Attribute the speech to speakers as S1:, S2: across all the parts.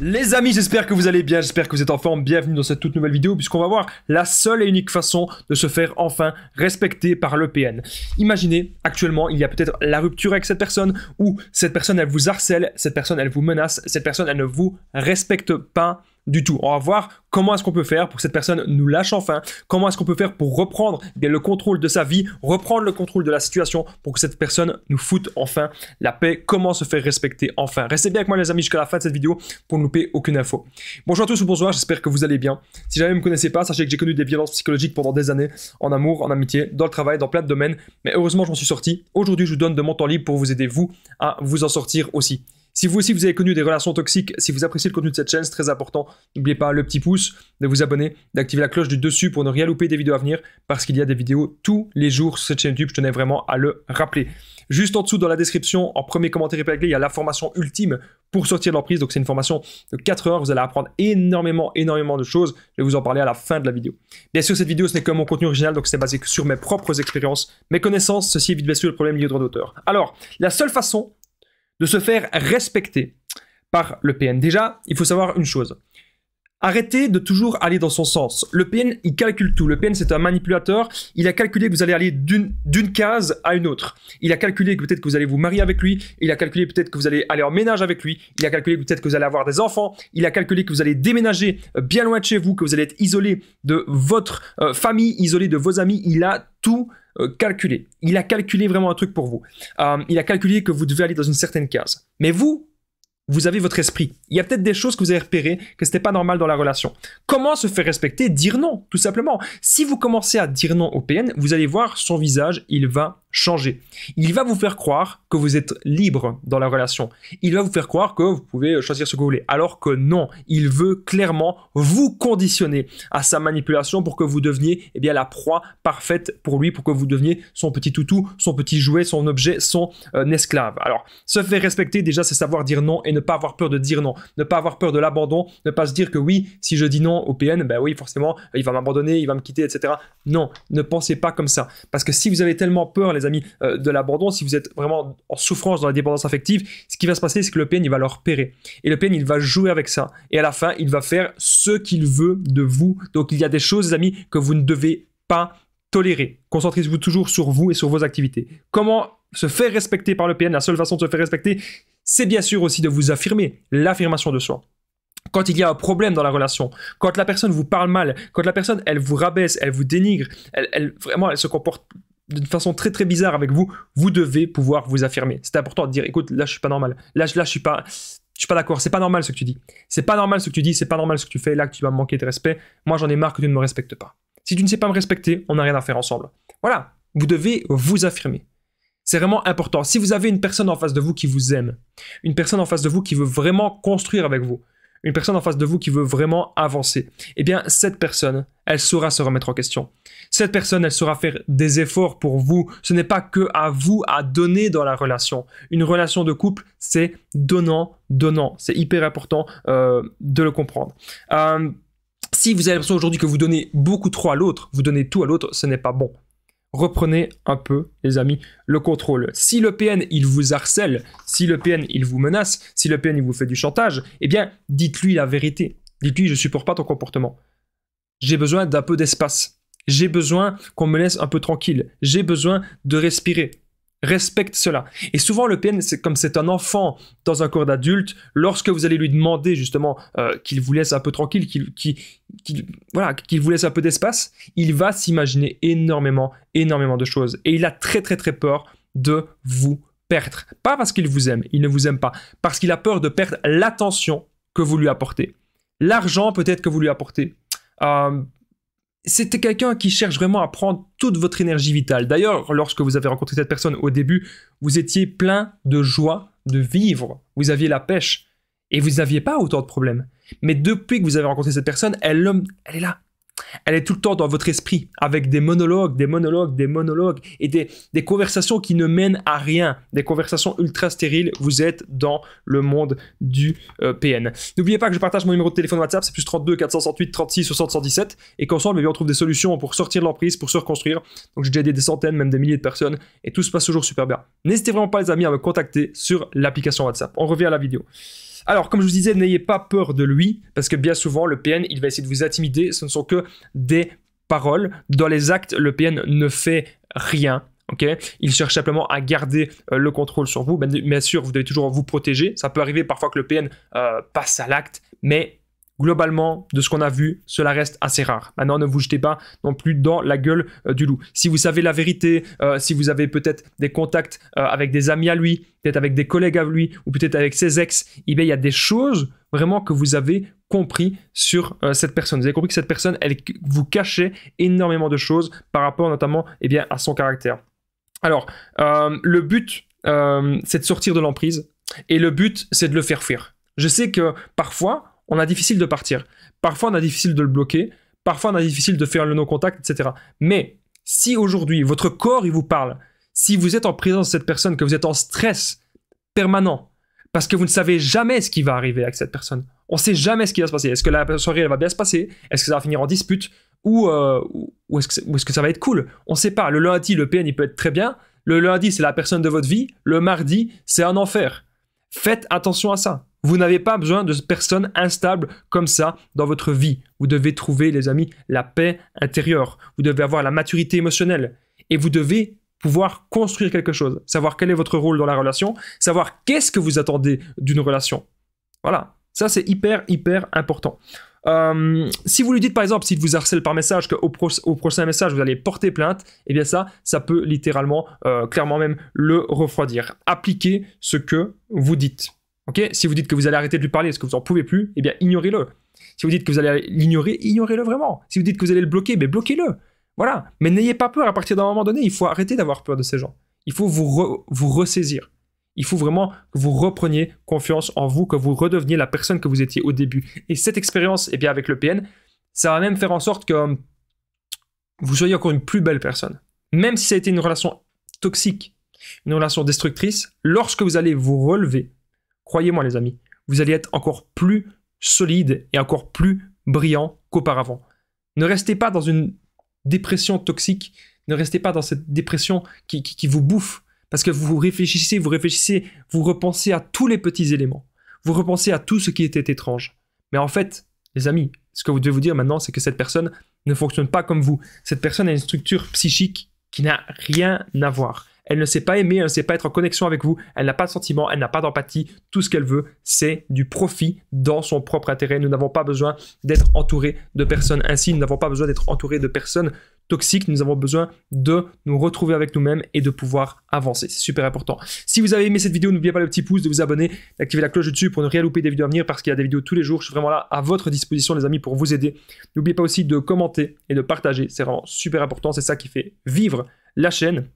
S1: Les amis, j'espère que vous allez bien, j'espère que vous êtes en forme. Bienvenue dans cette toute nouvelle vidéo puisqu'on va voir la seule et unique façon de se faire enfin respecter par l'EPN. Imaginez, actuellement, il y a peut-être la rupture avec cette personne ou cette personne, elle vous harcèle, cette personne, elle vous menace, cette personne, elle ne vous respecte pas du tout. On va voir comment est-ce qu'on peut faire pour que cette personne nous lâche enfin, comment est-ce qu'on peut faire pour reprendre eh le contrôle de sa vie, reprendre le contrôle de la situation pour que cette personne nous foute enfin la paix, comment se faire respecter enfin. Restez bien avec moi les amis jusqu'à la fin de cette vidéo pour ne louper aucune info. Bonjour à tous ou bonsoir, j'espère que vous allez bien. Si jamais vous ne me connaissez pas, sachez que j'ai connu des violences psychologiques pendant des années, en amour, en amitié, dans le travail, dans plein de domaines, mais heureusement je m'en suis sorti. Aujourd'hui je vous donne de mon temps libre pour vous aider vous à vous en sortir aussi. Si vous aussi vous avez connu des relations toxiques, si vous appréciez le contenu de cette chaîne, c'est très important. N'oubliez pas le petit pouce, de vous abonner, d'activer la cloche du dessus pour ne rien louper des vidéos à venir, parce qu'il y a des vidéos tous les jours sur cette chaîne YouTube. Je tenais vraiment à le rappeler. Juste en dessous, dans la description, en premier commentaire épinglé, il y a la formation ultime pour sortir de l'emprise. Donc, c'est une formation de 4 heures. Vous allez apprendre énormément, énormément de choses. Je vais vous en parler à la fin de la vidéo. Bien sûr, cette vidéo, ce n'est que mon contenu original. Donc, c'est basé sur mes propres expériences, mes connaissances. Ceci évite bien sûr le problème lié droit d'auteur. Alors, la seule façon de se faire respecter par le PN. Déjà, il faut savoir une chose. Arrêtez de toujours aller dans son sens. Le PN, il calcule tout. Le PN, c'est un manipulateur. Il a calculé que vous allez aller d'une case à une autre. Il a calculé que peut-être que vous allez vous marier avec lui. Il a calculé peut-être que vous allez aller en ménage avec lui. Il a calculé peut-être que vous allez avoir des enfants. Il a calculé que vous allez déménager euh, bien loin de chez vous, que vous allez être isolé de votre euh, famille, isolé de vos amis. Il a tout euh, calculé. Il a calculé vraiment un truc pour vous. il a calculé que vous devez aller dans une certaine case. Mais vous, vous avez votre esprit. Il y a peut-être des choses que vous avez repérées que c'était pas normal dans la relation. Comment se faire respecter Dire non, tout simplement. Si vous commencez à dire non au PN, vous allez voir son visage, il va changer. Il va vous faire croire que vous êtes libre dans la relation. Il va vous faire croire que vous pouvez euh, choisir ce que vous voulez. Alors que non, il veut clairement vous conditionner à sa manipulation pour que vous deveniez eh bien, la proie parfaite pour lui, pour que vous deveniez son petit toutou, son petit jouet, son objet, son euh, esclave. Alors, se faire respecter, déjà, c'est savoir dire non et ne pas avoir peur de dire non. Ne pas avoir peur de l'abandon, ne pas se dire que oui, si je dis non au PN, ben oui, forcément, il va m'abandonner, il va me quitter, etc. Non, ne pensez pas comme ça. Parce que si vous avez tellement peur, les amis euh, de l'abandon, si vous êtes vraiment en souffrance dans la dépendance affective, ce qui va se passer, c'est que le PN, il va leur repérer. Et le PN, il va jouer avec ça. Et à la fin, il va faire ce qu'il veut de vous. Donc, il y a des choses, amis, que vous ne devez pas tolérer. Concentrez-vous toujours sur vous et sur vos activités. Comment se faire respecter par le PN La seule façon de se faire respecter, c'est bien sûr aussi de vous affirmer, l'affirmation de soi quand il y a un problème dans la relation, quand la personne vous parle mal, quand la personne elle vous rabaisse, elle vous dénigre, elle, elle vraiment elle se comporte d'une façon très très bizarre avec vous, vous devez pouvoir vous affirmer. C'est important de dire, écoute, là je suis pas normal, là, là je suis pas, je suis pas d'accord, c'est pas normal ce que tu dis, c'est pas normal ce que tu dis, c'est pas normal ce que tu fais, là tu vas me manquer de respect, moi j'en ai marre que tu ne me respectes pas. Si tu ne sais pas me respecter, on n'a rien à faire ensemble. Voilà, vous devez vous affirmer. C'est vraiment important. Si vous avez une personne en face de vous qui vous aime, une personne en face de vous qui veut vraiment construire avec vous, une personne en face de vous qui veut vraiment avancer, eh bien cette personne, elle saura se remettre en question. Cette personne, elle saura faire des efforts pour vous. Ce n'est pas que à vous à donner dans la relation. Une relation de couple, c'est donnant, donnant. C'est hyper important euh, de le comprendre. Euh, si vous avez l'impression aujourd'hui que vous donnez beaucoup trop à l'autre, vous donnez tout à l'autre, ce n'est pas bon reprenez un peu, les amis, le contrôle. Si le PN, il vous harcèle, si le PN, il vous menace, si le PN, il vous fait du chantage, eh bien, dites-lui la vérité. Dites-lui, je ne supporte pas ton comportement. J'ai besoin d'un peu d'espace. J'ai besoin qu'on me laisse un peu tranquille. J'ai besoin de respirer. Respecte cela. Et souvent, le PN, c'est comme c'est un enfant dans un corps d'adulte, lorsque vous allez lui demander justement euh, qu'il vous laisse un peu tranquille, qu'il qui qu'il voilà, qu'il vous laisse un peu d'espace, il va s'imaginer énormément, énormément de choses. Et il a très, très, très peur de vous perdre. Pas parce qu'il vous aime, il ne vous aime pas, parce qu'il a peur de perdre l'attention que vous lui apportez, l'argent peut-être que vous lui apportez. Euh, c'était quelqu'un qui cherche vraiment à prendre toute votre énergie vitale. D'ailleurs, lorsque vous avez rencontré cette personne au début, vous étiez plein de joie de vivre, vous aviez la pêche et vous n'aviez pas autant de problèmes. Mais depuis que vous avez rencontré cette personne, elle, est là. Elle est tout le temps dans votre esprit, avec des monologues, des monologues, des monologues, et des, conversations qui ne mènent à rien, des conversations ultra stériles. Vous êtes dans le monde du euh, PN. N'oubliez pas que je partage mon numéro de téléphone WhatsApp, c'est plus 32 468 36 60 et qu'ensemble, eh on trouve des solutions pour sortir de l'emprise, pour se reconstruire. Donc j'ai déjà aidé des centaines, même des milliers de personnes, et tout se passe toujours super bien. N'hésitez vraiment pas, les amis, à me contacter sur l'application WhatsApp. On revient à la vidéo. Alors, comme je vous disais, n'ayez pas peur de lui, parce que bien souvent, le PN, il va essayer de vous intimider. Ce ne sont que des paroles. Dans les actes, le PN ne fait rien. ok il cherche simplement à garder euh, le contrôle sur vous. Bien, sûr, vous devez toujours vous protéger. Ça peut arriver parfois que le PN euh, passe à l'acte, mais globalement, de ce qu'on a vu, cela reste assez rare. Maintenant, ne vous jetez pas non plus dans la gueule euh, du loup. Si vous savez la vérité, euh, si vous avez peut-être des contacts euh, avec des amis à lui, peut-être avec des collègues à lui, ou peut-être avec ses ex, eh il y a des choses vraiment que vous avez compris sur cette personne. Vous avez compris que cette personne, elle vous cachait énormément de choses par rapport notamment eh bien, à son caractère. Alors, le but, c'est de sortir de l'emprise, et le but, c'est de le faire fuir. Je sais que parfois, on a difficile de partir. Parfois, on a difficile de le bloquer. Parfois, on a difficile de faire le non contact etc. Mais si aujourd'hui, votre corps, il vous parle, si vous êtes en présence de cette personne, que vous êtes en stress permanent, parce que vous ne savez jamais ce qui va arriver avec cette personne, on ne sait jamais ce qui va se passer. Est-ce que la soirée, elle va bien se passer Est-ce que ça va finir en dispute Ou, euh, est-ce que, que, ça va être cool On ne sait pas. Le lundi, le PN, il peut être très bien. Le lundi, c'est la personne de votre vie. Le mardi, c'est un enfer. Faites attention à ça. Vous n'avez pas besoin de personnes instables comme ça dans votre vie. Vous devez trouver, les amis, la paix intérieure. Vous devez avoir la maturité émotionnelle. Et vous devez pouvoir construire quelque chose, savoir quel est votre rôle dans la relation, savoir qu'est-ce que vous attendez d'une relation. Voilà, ça c'est hyper, hyper important. Euh, si vous lui dites par exemple, s'il vous harcèle par message, qu'au au prochain message vous allez porter plainte, eh bien ça, ça peut littéralement, euh, clairement même, le refroidir. Appliquez ce que vous dites. Si vous dites que vous allez arrêter de lui parler parce que vous n'en pouvez plus, eh bien ignorez-le. Si vous dites que vous allez l'ignorer, ignorez-le vraiment. Si vous dites que vous allez le bloquer, mais ben, bloquez-le. Voilà. Mais n'ayez pas peur. À partir d'un moment donné, il faut arrêter d'avoir peur de ces gens. Il faut vous, vous ressaisir. Il faut vraiment que vous repreniez confiance en vous, que vous redeveniez la personne que vous étiez au début. Et cette expérience, eh bien avec le PN, ça va même faire en sorte que vous soyez encore une plus belle personne. Même si ça a été une relation toxique, une relation destructrice, lorsque vous allez vous relever, Croyez-moi les amis, vous allez être encore plus solide et encore plus brillant qu'auparavant. Ne restez pas dans une dépression toxique, ne restez pas dans cette dépression qui, vous bouffe, parce que vous réfléchissez, vous réfléchissez, vous repensez à tous les petits éléments, vous repensez à tout ce qui était étrange. Mais en fait, les amis, ce que vous devez vous dire maintenant, c'est que cette personne ne fonctionne pas comme vous. Cette personne a une structure psychique qui n'a rien à voir. Elle ne sait pas aimer, elle ne sait pas être en connexion avec vous, elle n'a pas de sentiment, elle n'a pas d'empathie. Tout ce qu'elle veut, c'est du profit dans son propre intérêt. Nous n'avons pas besoin d'être entourés de personnes ainsi, nous n'avons pas besoin d'être entourés de personnes toxiques, nous avons besoin de nous retrouver avec nous-mêmes et de pouvoir avancer. C'est super important. Si vous avez aimé cette vidéo, n'oubliez pas le petit pouce, de vous abonner, d'activer la cloche dessus pour ne rien louper des vidéos à venir parce qu'il y a des vidéos tous les jours. Je suis vraiment là à votre disposition, les amis, pour vous aider. N'oubliez pas aussi de commenter et de partager. C'est vraiment super important. C'est ça qui fait vivre la chaîne.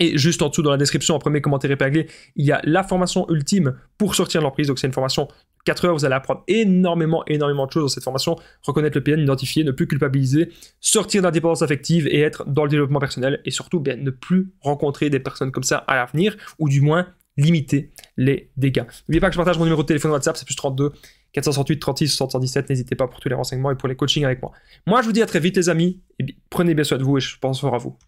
S1: Et juste en dessous, dans la description, en premier commentaire épinglé, il y a la formation ultime pour sortir de l'emprise. Donc, c'est une formation 4 heures. Vous allez apprendre énormément, énormément de choses dans cette formation. Reconnaître le PN, identifier, ne plus culpabiliser, sortir de dépendance affective et être dans le développement personnel. Et surtout, bien, ne plus rencontrer des personnes comme ça à l'avenir, ou du moins limiter les dégâts. N'oubliez pas que je partage mon numéro de téléphone WhatsApp, c'est plus 32 468 36 77. N'hésitez pas pour tous les renseignements et pour les coachings avec moi. Moi, je vous dis à très vite, les amis. Et prenez bien soin de vous et je pense fort à vous.